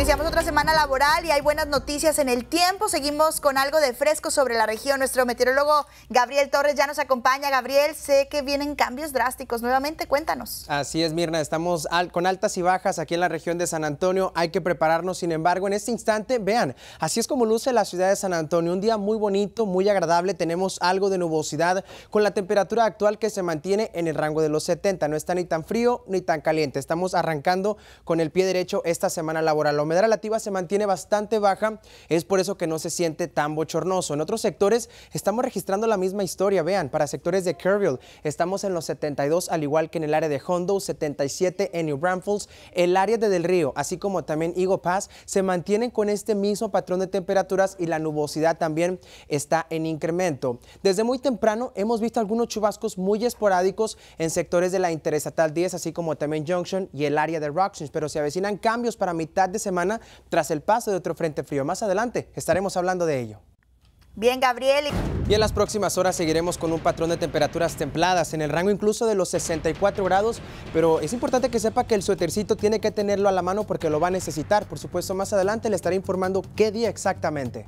Iniciamos otra semana laboral y hay buenas noticias en el tiempo. Seguimos con algo de fresco sobre la región. Nuestro meteorólogo Gabriel Torres ya nos acompaña. Gabriel, sé que vienen cambios drásticos. Nuevamente, cuéntanos. Así es, Mirna. Estamos con altas y bajas aquí en la región de San Antonio. Hay que prepararnos. Sin embargo, en este instante, vean, así es como luce la ciudad de San Antonio. Un día muy bonito, muy agradable. Tenemos algo de nubosidad con la temperatura actual que se mantiene en el rango de los 70. No está ni tan frío ni tan caliente. Estamos arrancando con el pie derecho esta semana laboral humedad relativa se mantiene bastante baja, es por eso que no se siente tan bochornoso. En otros sectores estamos registrando la misma historia, vean, para sectores de Kerrville estamos en los 72, al igual que en el área de Hondo, 77 en New Bramfels, el área de Del Río, así como también Eagle Pass, se mantienen con este mismo patrón de temperaturas y la nubosidad también está en incremento. Desde muy temprano hemos visto algunos chubascos muy esporádicos en sectores de la Interestatal 10, así como también Junction y el área de Rocklands, pero se avecinan cambios para mitad de semana tras el paso de otro frente frío. Más adelante estaremos hablando de ello. Bien, Gabriel. Y en las próximas horas seguiremos con un patrón de temperaturas templadas, en el rango incluso de los 64 grados, pero es importante que sepa que el suetercito tiene que tenerlo a la mano porque lo va a necesitar. Por supuesto, más adelante le estaré informando qué día exactamente.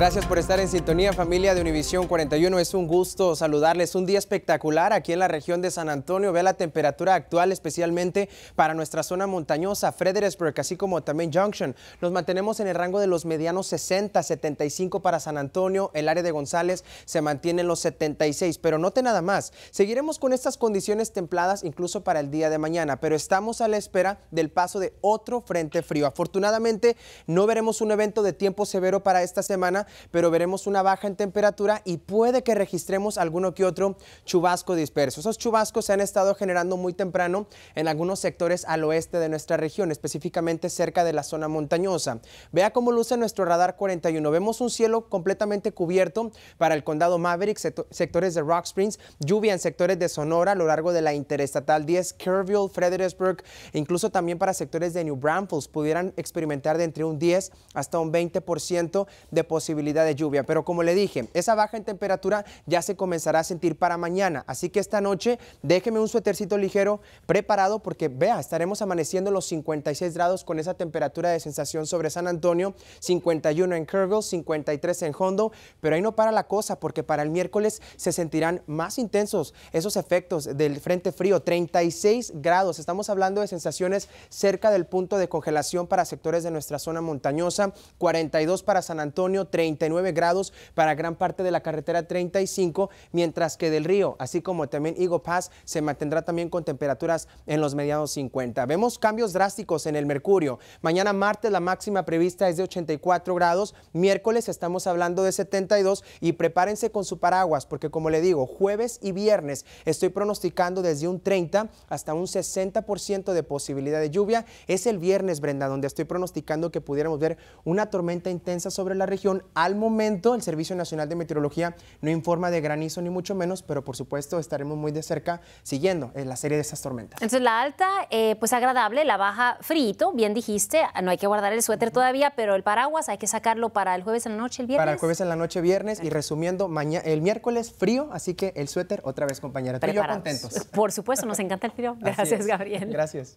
Gracias por estar en sintonía familia de Univisión 41. Es un gusto saludarles. Un día espectacular aquí en la región de San Antonio. Ve la temperatura actual especialmente para nuestra zona montañosa, Fredericksburg, así como también Junction. Nos mantenemos en el rango de los medianos 60, 75 para San Antonio. El área de González se mantiene en los 76, pero note nada más. Seguiremos con estas condiciones templadas incluso para el día de mañana, pero estamos a la espera del paso de otro frente frío. Afortunadamente no veremos un evento de tiempo severo para esta semana, pero veremos una baja en temperatura y puede que registremos alguno que otro chubasco disperso. Esos chubascos se han estado generando muy temprano en algunos sectores al oeste de nuestra región, específicamente cerca de la zona montañosa. Vea cómo luce nuestro radar 41. Vemos un cielo completamente cubierto para el condado Maverick, sectores de Rock Springs, lluvia en sectores de Sonora a lo largo de la Interestatal 10, Kerrville, Fredericksburg, incluso también para sectores de New Braunfels pudieran experimentar de entre un 10 hasta un 20% de posibilidades de lluvia, pero como le dije, esa baja en temperatura ya se comenzará a sentir para mañana, así que esta noche déjeme un suétercito ligero preparado porque vea, estaremos amaneciendo los 56 grados con esa temperatura de sensación sobre San Antonio, 51 en Kerrville, 53 en Hondo, pero ahí no para la cosa porque para el miércoles se sentirán más intensos esos efectos del frente frío, 36 grados, estamos hablando de sensaciones cerca del punto de congelación para sectores de nuestra zona montañosa, 42 para San Antonio, 30 39 grados para gran parte de la carretera 35, mientras que del río, así como también Eagle Pass, se mantendrá también con temperaturas en los medianos 50. Vemos cambios drásticos en el mercurio. Mañana martes la máxima prevista es de 84 grados, miércoles estamos hablando de 72 y prepárense con su paraguas porque como le digo, jueves y viernes estoy pronosticando desde un 30 hasta un 60% de posibilidad de lluvia. Es el viernes, Brenda, donde estoy pronosticando que pudiéramos ver una tormenta intensa sobre la región al momento, el Servicio Nacional de Meteorología no informa de granizo ni mucho menos, pero por supuesto estaremos muy de cerca siguiendo eh, la serie de esas tormentas. Entonces la alta, eh, pues agradable, la baja frito, bien dijiste, ah, no hay que guardar el suéter todavía, pero el paraguas hay que sacarlo para el jueves en la noche, el viernes. Para el jueves en la noche, viernes, y resumiendo, mañana, el miércoles frío, así que el suéter otra vez, compañera. Tú contentos. Por supuesto, nos encanta el frío. Gracias, Gabriel. Gracias.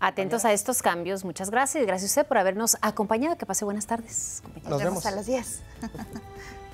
Atentos a estos cambios. Muchas gracias. Gracias a usted por habernos acompañado. Que pase buenas tardes. Nos, vemos a las 10.